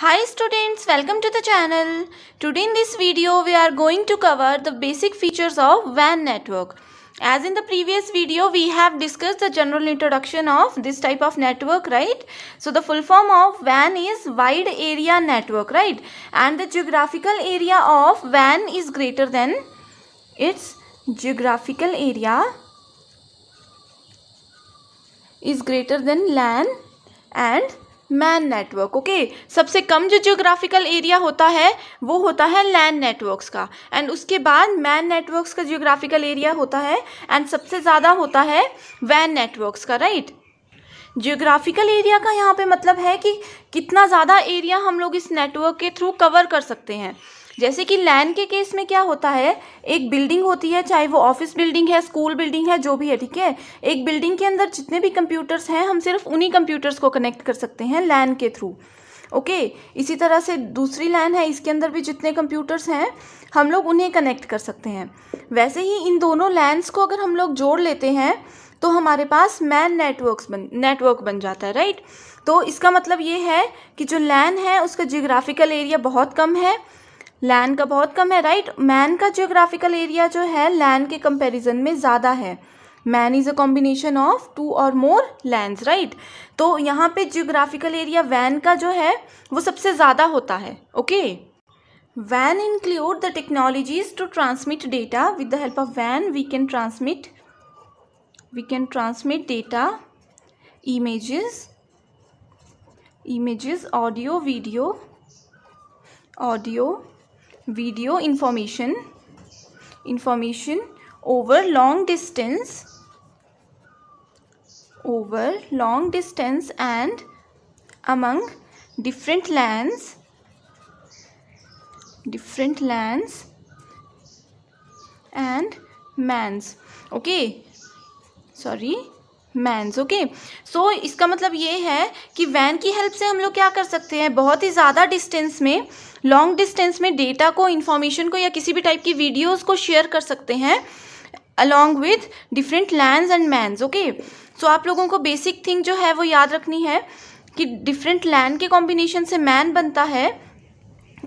Hi students, welcome to the channel. Today in this video, we are going to cover the basic features of WAN network. As in the previous video, we have discussed the general introduction of this type of network, right? So the full form of WAN is Wide Area Network, right? And the geographical area of WAN is greater than its geographical area is greater than LAN and MAN network okay सबसे कम जो geographical area होता है वो होता है land networks का and उसके बाद मैन नेटवर्क्स का जियोग्राफिकल एरिया होता है एंड सबसे ज़्यादा होता है वैन नेटवर्क्स का राइट जियोग्राफिकल एरिया का यहाँ पे मतलब है कि कितना ज़्यादा एरिया हम लोग इस नेटवर्क के थ्रू कवर कर सकते हैं जैसे कि लैन के केस में क्या होता है एक बिल्डिंग होती है चाहे वो ऑफिस बिल्डिंग है स्कूल बिल्डिंग है जो भी है ठीक है एक बिल्डिंग के अंदर जितने भी कंप्यूटर्स हैं हम सिर्फ उन्हीं कंप्यूटर्स को कनेक्ट कर सकते हैं लैन के थ्रू ओके इसी तरह से दूसरी लैंड है इसके अंदर भी जितने कंप्यूटर्स हैं हम लोग उन्हें कनेक्ट कर सकते हैं वैसे ही इन दोनों लैंड्स को अगर हम लोग जोड़ लेते हैं तो हमारे पास मैन नेटवर्क बन नेटवर्क बन जाता है राइट तो इसका मतलब ये है कि जो लैन है उसका जियोग्राफिकल एरिया बहुत कम है लैंड का बहुत कम है राइट मैन का जियोग्राफिकल एरिया जो है लैंड के कंपैरिजन में ज़्यादा है MAN is a combination of two or more lands right तो यहाँ पे जियोग्राफिकल एरिया वैन का जो है वो सबसे ज़्यादा होता है okay van include the technologies to transmit data with the help of when we can transmit we can transmit data images images audio video audio video information information over long distance over long distance and among different lands different lands and mans okay sorry MANs okay so इसका मतलब ये है कि van की help से हम लोग क्या कर सकते हैं बहुत ही ज़्यादा डिस्टेंस में लॉन्ग डिस्टेंस में डेटा को इन्फॉर्मेशन को या किसी भी टाइप की वीडियोज को शेयर कर सकते हैं along with different LAN and MANs okay so आप लोगों को बेसिक थिंग जो है वो याद रखनी है कि डिफरेंट लैंड के कॉम्बिनेशन से मैन बनता है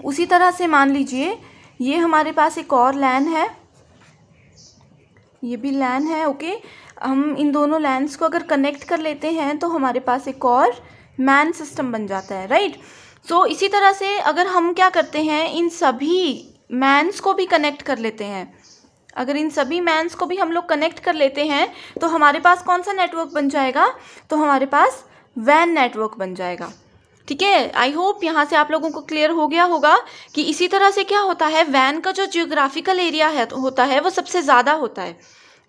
उसी तरह से मान लीजिए ये हमारे पास एक और लैन है ये भी लैन है ओके हम इन दोनों लैंस को अगर कनेक्ट कर लेते हैं तो हमारे पास एक और मैन सिस्टम बन जाता है राइट सो so, इसी तरह से अगर हम क्या करते हैं इन सभी मैंस को भी कनेक्ट कर लेते हैं अगर इन सभी मैंस को भी हम लोग कनेक्ट कर लेते हैं तो हमारे पास कौन सा नेटवर्क बन जाएगा तो हमारे पास वैन नेटवर्क बन जाएगा ठीक है आई होप यहाँ से आप लोगों को क्लियर हो गया होगा कि इसी तरह से क्या होता है वैन का जो जियोग्राफिकल एरिया है होता है वो सबसे ज़्यादा होता है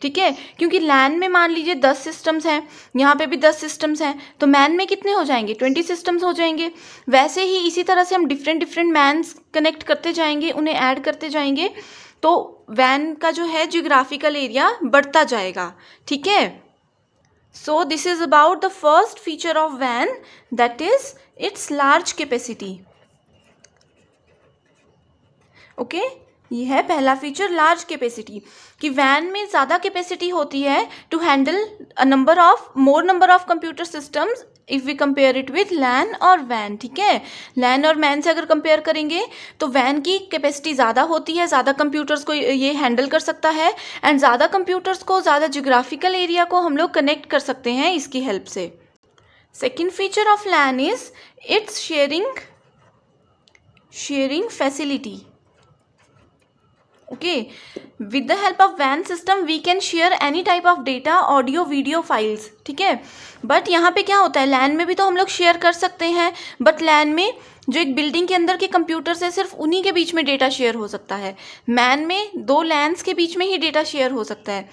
ठीक है क्योंकि लैन में मान लीजिए दस सिस्टम्स हैं यहाँ पे भी दस सिस्टम्स हैं तो मैन में कितने हो जाएंगे ट्वेंटी सिस्टम्स हो जाएंगे वैसे ही इसी तरह से हम डिफरेंट डिफरेंट मैन्स कनेक्ट करते जाएंगे उन्हें ऐड करते जाएंगे तो वैन का जो है जियोग्राफिकल एरिया बढ़ता जाएगा ठीक है so this is about the first feature of वैन that is it's large capacity okay ये है पहला फीचर लार्ज कैपेसिटी कि वैन में ज़्यादा कैपेसिटी होती है to handle a number of more number of computer systems if we compare it with LAN और वैन ठीक है लैन और मैन से अगर कंपेयर करेंगे तो वैन की कैपेसिटी ज़्यादा होती है ज़्यादा कंप्यूटर्स को ये हैंडल कर सकता है एंड ज़्यादा कंप्यूटर्स को ज़्यादा जोग्राफिकल एरिया को हम लोग कनेक्ट कर सकते हैं इसकी हेल्प से second feature of LAN is it's sharing sharing facility okay with the help of wan system we can share any type of data audio video files ठीक है बट यहाँ पे क्या होता है लैन में भी तो हम लोग शेयर कर सकते हैं बट लैन में जो एक बिल्डिंग के अंदर के कंप्यूटर से सिर्फ उन्हीं के बीच में डेटा शेयर हो सकता है मैन में दो लैंस के बीच में ही डेटा शेयर हो सकता है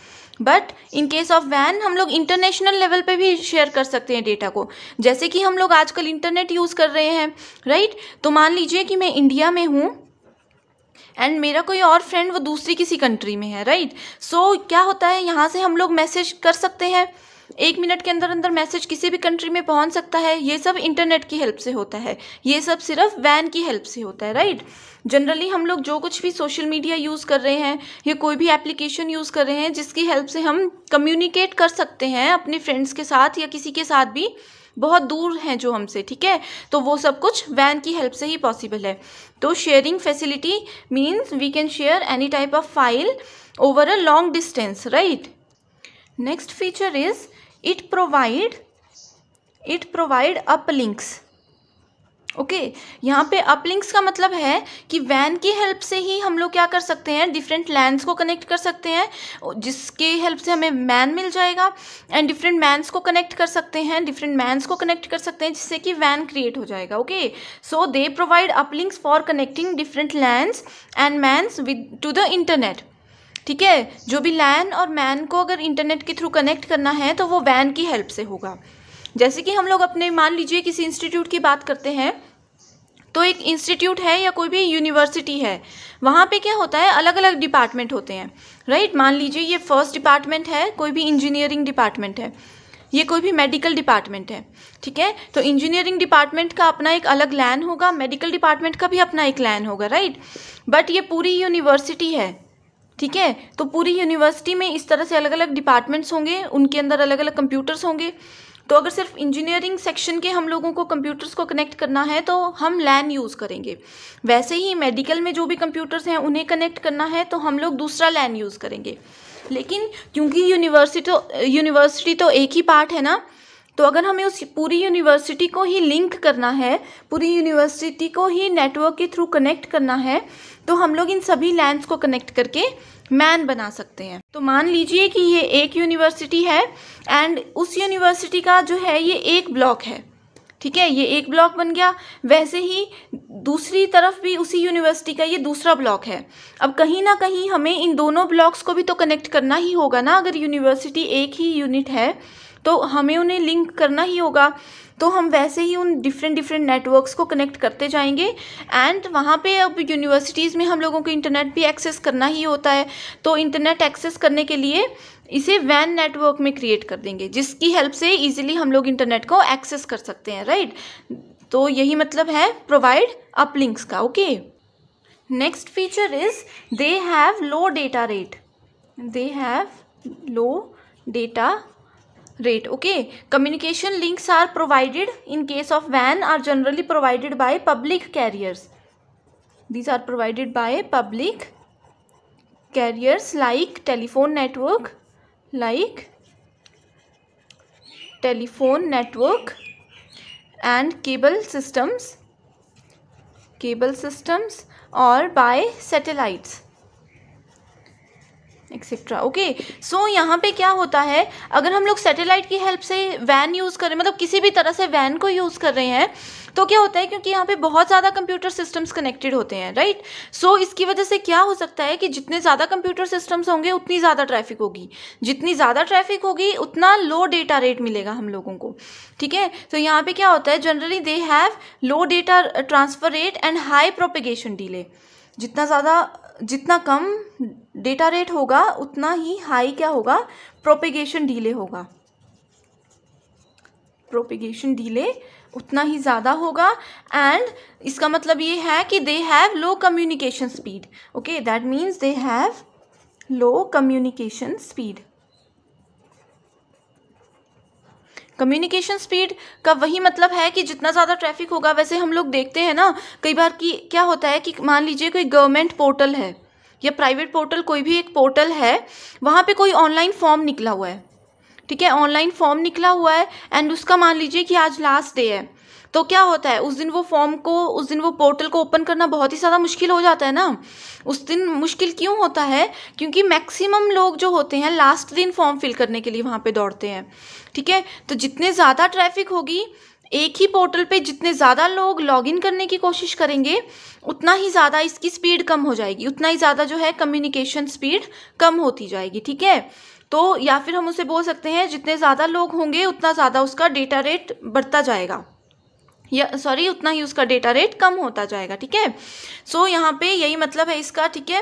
बट इन केस ऑफ वैन हम लोग इंटरनेशनल लेवल पे भी शेयर कर सकते हैं डेटा को जैसे कि हम लोग आजकल इंटरनेट यूज़ कर रहे हैं राइट तो मान लीजिए कि मैं इंडिया में हूँ एंड मेरा कोई और फ्रेंड वो दूसरी किसी कंट्री में है राइट right? सो so, क्या होता है यहाँ से हम लोग मैसेज कर सकते हैं एक मिनट के अंदर अंदर मैसेज किसी भी कंट्री में पहुंच सकता है ये सब इंटरनेट की हेल्प से होता है ये सब सिर्फ वैन की हेल्प से होता है राइट जनरली हम लोग जो कुछ भी सोशल मीडिया यूज़ कर रहे हैं या कोई भी एप्लीकेशन यूज़ कर रहे हैं जिसकी हेल्प से हम कम्युनिकेट कर सकते हैं अपने फ्रेंड्स के साथ या किसी के साथ भी बहुत दूर हैं जो हमसे ठीक है तो वो सब कुछ वैन की हेल्प से ही पॉसिबल है तो sharing facility means we can share any type of file over a long distance right next feature is it provide it provide uplinks okay okay, यहाँ पे अपलिंक्स का मतलब है कि वैन की हेल्प से ही हम लोग क्या कर सकते हैं डिफरेंट लैंड्स को कनेक्ट कर सकते हैं जिसके हेल्प से हमें मैन मिल जाएगा एंड डिफरेंट मैंस को कनेक्ट कर सकते हैं डिफरेंट मैंस को कनेक्ट कर सकते हैं जिससे कि वैन क्रिएट हो जाएगा okay so they provide uplinks for connecting different LANs and MANs with to the internet ठीक है जो भी लैन और मैन को अगर इंटरनेट के थ्रू कनेक्ट करना है तो वो वैन की हेल्प से होगा जैसे कि हम लोग अपने मान लीजिए किसी इंस्टीट्यूट की बात करते हैं तो एक इंस्टीट्यूट है या कोई भी यूनिवर्सिटी है वहाँ पे क्या होता है अलग अलग डिपार्टमेंट होते हैं राइट मान लीजिए ये फर्स्ट डिपार्टमेंट है कोई भी इंजीनियरिंग डिपार्टमेंट है ये कोई भी मेडिकल डिपार्टमेंट है ठीक है तो इंजीनियरिंग डिपार्टमेंट का अपना एक अलग लैन होगा मेडिकल डिपार्टमेंट का भी अपना एक लैन होगा राइट बट ये पूरी यूनिवर्सिटी है ठीक है तो पूरी यूनिवर्सिटी में इस तरह से अलग अलग डिपार्टमेंट्स होंगे उनके अंदर अलग अलग कंप्यूटर्स होंगे तो अगर सिर्फ इंजीनियरिंग सेक्शन के हम लोगों को कंप्यूटर्स को कनेक्ट करना है तो हम लैन यूज़ करेंगे वैसे ही मेडिकल में जो भी कंप्यूटर्स हैं उन्हें कनेक्ट करना है तो हम लोग दूसरा लैन यूज़ करेंगे लेकिन क्योंकि यूनिवर्सिटी तो यूनिवर्सिटी तो एक ही पार्ट है ना तो अगर हमें उस पूरी यूनिवर्सिटी को ही लिंक करना है पूरी यूनिवर्सिटी को ही नेटवर्क के थ्रू कनेक्ट करना है तो हम लोग इन सभी लैंड्स को कनेक्ट करके मैन बना सकते हैं तो मान लीजिए कि ये एक यूनिवर्सिटी है एंड उस यूनिवर्सिटी का जो है ये एक ब्लॉक है ठीक है ये एक ब्लॉक बन गया वैसे ही दूसरी तरफ भी उसी यूनिवर्सिटी का ये दूसरा ब्लॉक है अब कहीं ना कहीं हमें इन दोनों ब्लॉक्स को भी तो कनेक्ट करना ही होगा ना अगर यूनिवर्सिटी एक ही यूनिट है तो हमें उन्हें लिंक करना ही होगा तो हम वैसे ही उन डिफरेंट डिफरेंट नेटवर्क्स को कनेक्ट करते जाएंगे एंड वहाँ पे अब यूनिवर्सिटीज़ में हम लोगों को इंटरनेट भी एक्सेस करना ही होता है तो इंटरनेट एक्सेस करने के लिए इसे वैन नेटवर्क में क्रिएट कर देंगे जिसकी हेल्प से ईजिली हम लोग इंटरनेट को एक्सेस कर सकते हैं राइट तो यही मतलब है प्रोवाइड अपलिंक्स का okay next feature is they have low data rate they have low data rate okay communication links are provided in case of van are generally provided by public carriers these are provided by public carriers like telephone network like telephone network and cable systems cable systems or by satellites etcetera okay so यहाँ पे क्या होता है अगर हम लोग satellite की help से वैन यूज़ कर रहे हैं मतलब किसी भी तरह से वैन को यूज़ कर रहे हैं तो क्या होता है क्योंकि यहाँ पे बहुत ज़्यादा कंप्यूटर सिस्टम्स कनेक्टेड होते हैं राइट सो so, इसकी वजह से क्या हो सकता है कि जितने ज़्यादा कंप्यूटर सिस्टम्स होंगे उतनी ज़्यादा ट्रैफिक होगी जितनी ज़्यादा ट्रैफिक होगी उतना लो डेटा रेट मिलेगा हम लोगों को ठीक है तो यहाँ पर क्या होता है generally they have low data transfer rate and high propagation delay जितना ज़्यादा जितना कम डेटा रेट होगा उतना ही हाई क्या होगा प्रोपिगेशन डीले होगा प्रोपिगेशन डीले उतना ही ज़्यादा होगा एंड इसका मतलब ये है कि they have low communication speed okay that means they have low communication speed communication speed का वही मतलब है कि जितना ज़्यादा ट्रैफिक होगा वैसे हम लोग देखते हैं ना कई बार कि क्या होता है कि मान लीजिए कोई गवर्नमेंट पोर्टल है या प्राइवेट पोर्टल कोई भी एक पोर्टल है वहाँ पे कोई ऑनलाइन फॉर्म निकला हुआ है ठीक है ऑनलाइन फॉर्म निकला हुआ है एंड उसका मान लीजिए कि आज लास्ट डे है तो क्या होता है उस दिन वो फॉर्म को उस दिन वो पोर्टल को ओपन करना बहुत ही ज़्यादा मुश्किल हो जाता है ना उस दिन मुश्किल क्यों होता है क्योंकि मैक्सिमम लोग जो होते हैं लास्ट दिन फॉर्म फिल करने के लिए वहाँ पर दौड़ते हैं ठीक है तो जितने ज़्यादा ट्रैफिक होगी एक ही पोर्टल पे जितने ज़्यादा लोग लॉगिन करने की कोशिश करेंगे उतना ही ज़्यादा इसकी स्पीड कम हो जाएगी उतना ही ज़्यादा जो है कम्युनिकेशन स्पीड कम होती जाएगी ठीक है तो या फिर हम उसे बोल सकते हैं जितने ज़्यादा लोग होंगे उतना ज़्यादा उसका डेटा रेट बढ़ता जाएगा या सॉरी उतना ही उसका डेटा रेट कम होता जाएगा ठीक है सो यहाँ पे यही मतलब है इसका ठीक है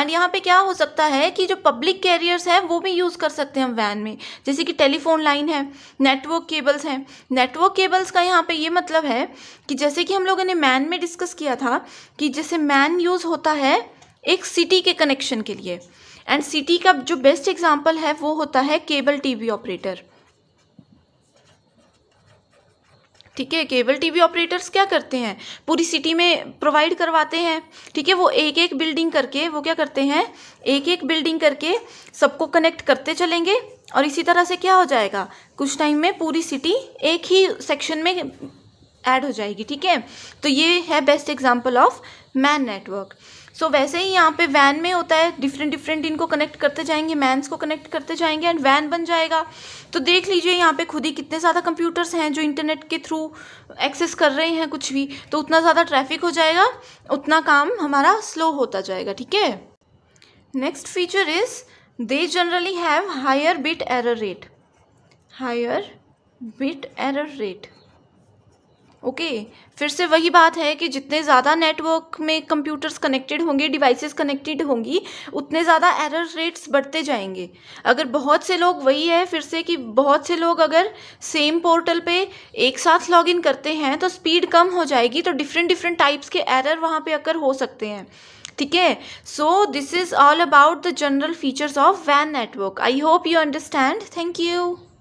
एंड यहाँ पे क्या हो सकता है कि जो पब्लिक कैरियर्स हैं वो भी यूज़ कर सकते हैं हम वैन में जैसे कि टेलीफोन लाइन है नेटवर्क केबल्स हैं नेटवर्क केबल्स का यहाँ पे ये मतलब है कि जैसे कि हम लोगों ने मैन में डिस्कस किया था कि जैसे मैन यूज़ होता है एक सिटी के कनेक्शन के लिए एंड सिटी का जो बेस्ट एग्जाम्पल है वो होता है केबल टी ऑपरेटर ठीक है केबल टीवी ऑपरेटर्स क्या करते हैं पूरी सिटी में प्रोवाइड करवाते हैं ठीक है वो एक एक बिल्डिंग करके वो क्या करते हैं एक एक बिल्डिंग करके सबको कनेक्ट करते चलेंगे और इसी तरह से क्या हो जाएगा कुछ टाइम में पूरी सिटी एक ही सेक्शन में ऐड हो जाएगी ठीक है तो ये है best example of MAN network so so, वैसे ही यहाँ पे वैन में होता है डिफरेंट डिफरेंट इनको कनेक्ट करते जाएंगे मैंस को कनेक्ट करते जाएंगे एंड वैन बन जाएगा तो देख लीजिए यहाँ पे खुद ही कितने ज़्यादा कंप्यूटर्स हैं जो इंटरनेट के थ्रू एक्सेस कर रहे हैं कुछ भी तो उतना ज़्यादा ट्रैफिक हो जाएगा उतना काम हमारा स्लो होता जाएगा ठीक है next feature is they generally have higher bit error rate higher bit error rate okay फिर से वही बात है कि जितने ज़्यादा नेटवर्क में कंप्यूटर्स कनेक्टेड होंगे डिवाइसेस कनेक्टेड होंगी उतने ज़्यादा एरर रेट्स बढ़ते जाएंगे अगर बहुत से लोग वही है फिर से कि बहुत से लोग अगर सेम पोर्टल पे एक साथ लॉगिन करते हैं तो स्पीड कम हो जाएगी तो डिफरेंट डिफरेंट टाइप्स के एरर वहाँ पर अगर हो सकते हैं ठीक है so this is all about the general features of वैन network I hope you understand thank you